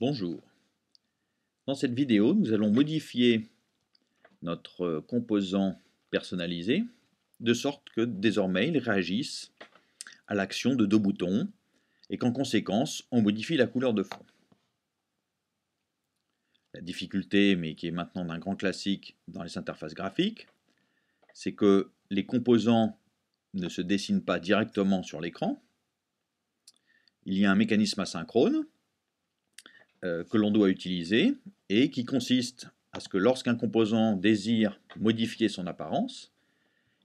Bonjour. Dans cette vidéo, nous allons modifier notre composant personnalisé de sorte que désormais il réagisse à l'action de deux boutons et qu'en conséquence, on modifie la couleur de fond. La difficulté, mais qui est maintenant d'un grand classique dans les interfaces graphiques, c'est que les composants ne se dessinent pas directement sur l'écran. Il y a un mécanisme asynchrone euh, que l'on doit utiliser et qui consiste à ce que lorsqu'un composant désire modifier son apparence,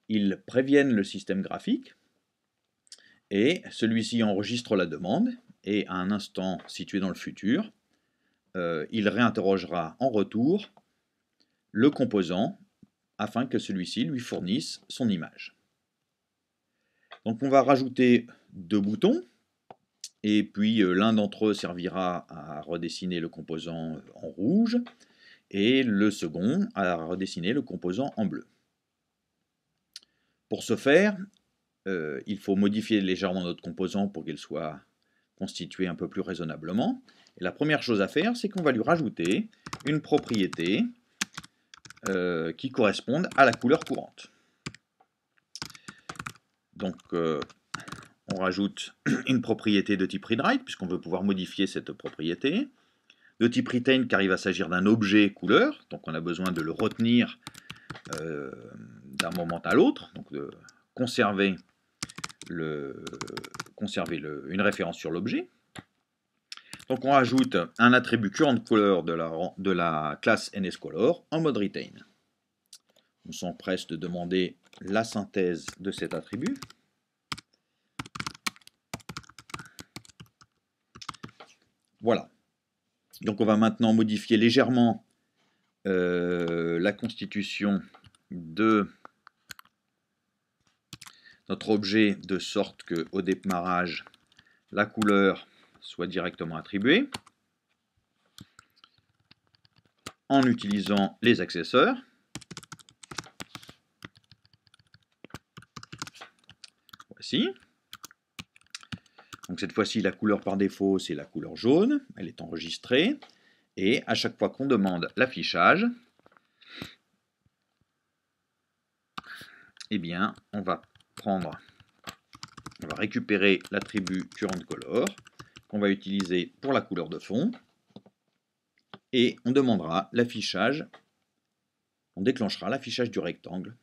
il prévienne le système graphique et celui-ci enregistre la demande et à un instant situé dans le futur, euh, il réinterrogera en retour le composant afin que celui-ci lui fournisse son image. Donc on va rajouter deux boutons et puis euh, l'un d'entre eux servira à redessiner le composant euh, en rouge, et le second à redessiner le composant en bleu. Pour ce faire, euh, il faut modifier légèrement notre composant pour qu'il soit constitué un peu plus raisonnablement. la première chose à faire, c'est qu'on va lui rajouter une propriété qui corresponde à la couleur courante. Donc, on rajoute une propriété de type read puisqu'on veut pouvoir modifier cette propriété. De type retain, car il va s'agir d'un objet couleur, donc on a besoin de le retenir euh, d'un moment à l'autre, donc de conserver, le, conserver une référence sur l'objet. Donc on rajoute un attribut current de la, de la classe nscolor en mode retain. Nous sommes s'empresse de demander la synthèse de cet attribut. Voilà. Donc on va maintenant modifier légèrement euh, la constitution de notre objet de sorte que au démarrage la couleur soit directement attribuée en utilisant les accesseurs. voici donc cette fois-ci, la couleur par défaut, c'est la couleur jaune. Elle est enregistrée. Et à chaque fois qu'on demande l'affichage, eh bien, on va prendre, on va récupérer l'attribut currentColor qu'on va utiliser pour la couleur de fond. Et on demandera l'affichage, on déclenchera l'affichage du rectangle.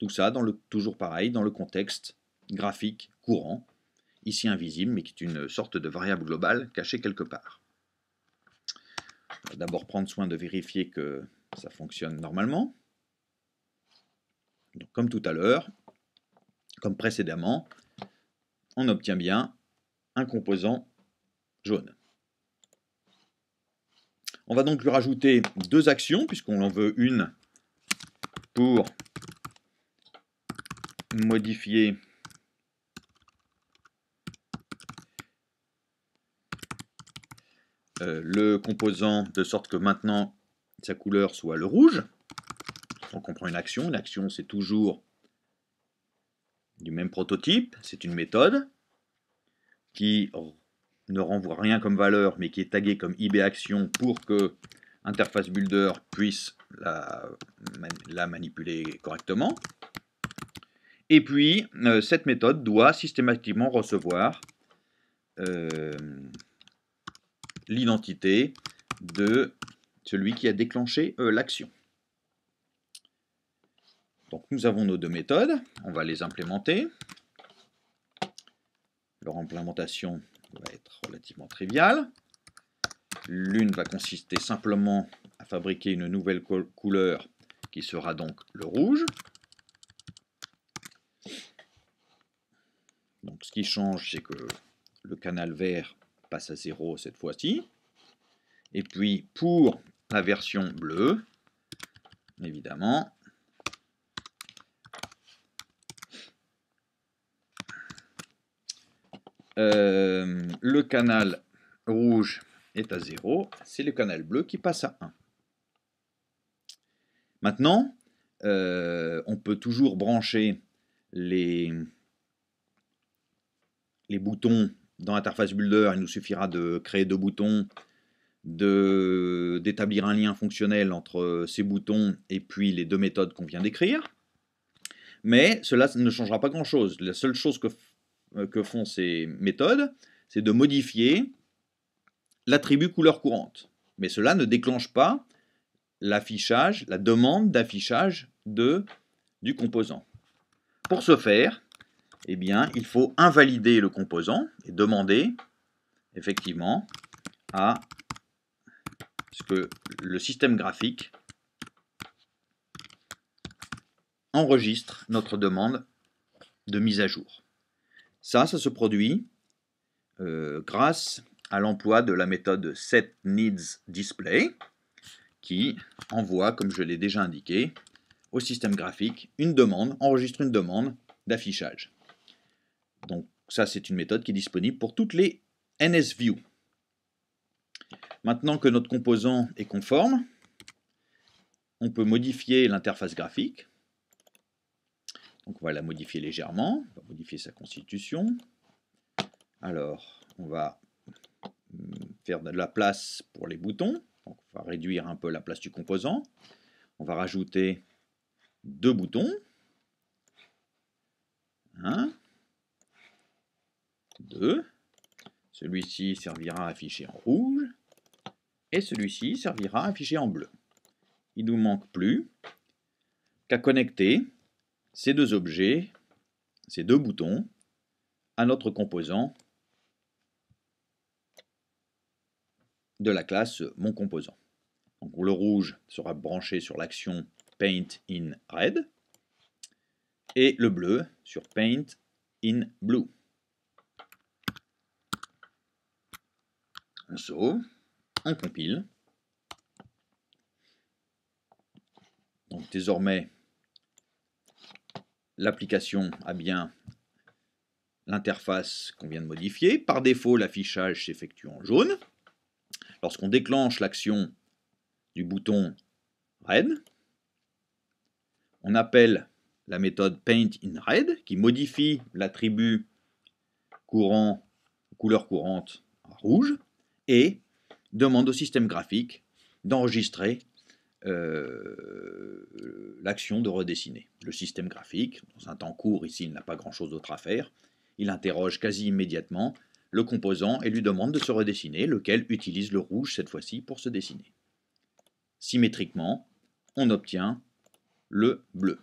Tout ça, dans le, toujours pareil, dans le contexte graphique courant ici invisible, mais qui est une sorte de variable globale cachée quelque part. D'abord prendre soin de vérifier que ça fonctionne normalement. comme tout à l'heure, comme précédemment, on obtient bien un composant jaune. On va donc lui rajouter deux actions, puisqu'on en veut une pour modifier Euh, le composant de sorte que maintenant sa couleur soit le rouge. on comprend une action, une action c'est toujours du même prototype, c'est une méthode qui ne renvoie rien comme valeur mais qui est taguée comme IBAction action pour que interface builder puisse la, manipuler correctement. Et puis euh, cette méthode doit systématiquement recevoir euh, l'identité de celui qui a déclenché euh, l'action. Donc nous avons nos deux méthodes, on va les implémenter. Leur implémentation va être relativement triviale. L'une va consister simplement à fabriquer une nouvelle couleur qui sera donc le rouge. Donc ce qui change, c'est que le canal vert passe à 0 cette fois-ci. Et puis pour la version bleue, évidemment, euh, le canal rouge est à 0, c'est le canal bleu qui passe à 1. Maintenant, euh, on peut toujours brancher les, les boutons dans l'interface Builder, il nous suffira de créer deux boutons, d'établir un lien fonctionnel entre ces boutons et puis les deux méthodes qu'on vient d'écrire. Mais cela ne changera pas grand-chose. La seule chose que, euh, que font ces méthodes, c'est de modifier l'attribut couleur courante. Mais cela ne déclenche pas l'affichage, la demande d'affichage de, du composant. Pour ce faire, eh bien, il faut invalider le composant et demander effectivement à ce que le système graphique enregistre notre demande de mise à jour. Ça, ça se produit euh, grâce à l'emploi de la méthode setNeedsDisplay qui envoie, comme je l'ai déjà indiqué, au système graphique une demande, enregistre une demande d'affichage. Donc ça, c'est une méthode qui est disponible pour toutes les NSView. Maintenant que notre composant est conforme, on peut modifier l'interface graphique. Donc on va la modifier légèrement, on va modifier sa constitution. Alors, on va faire de la place pour les boutons. on va réduire un peu la place du composant. On va rajouter deux boutons. Celui-ci servira à afficher en rouge. Et celui-ci servira à afficher en bleu. Il nous manque plus qu'à connecter ces deux objets, ces deux boutons, à notre composant de la classe mon composant. Donc le rouge sera branché sur l'action Paint in Red et le bleu sur Paint in Blue. on sauve, on compile. Donc désormais, l'application a bien l'interface qu'on vient de modifier. Par défaut, l'affichage s'effectue en jaune. Lorsqu'on déclenche l'action du bouton Red, on appelle la méthode Paint in Red qui modifie l'attribut courant, couleur courante à rouge et demande au système graphique d'enregistrer euh, l'action de redessiner. Le système graphique, dans un temps court, ici il n'a pas grand-chose d'autre à faire, il interroge quasi immédiatement le composant et lui demande de se redessiner, lequel utilise le rouge cette fois-ci pour se dessiner. Symétriquement, on obtient le bleu.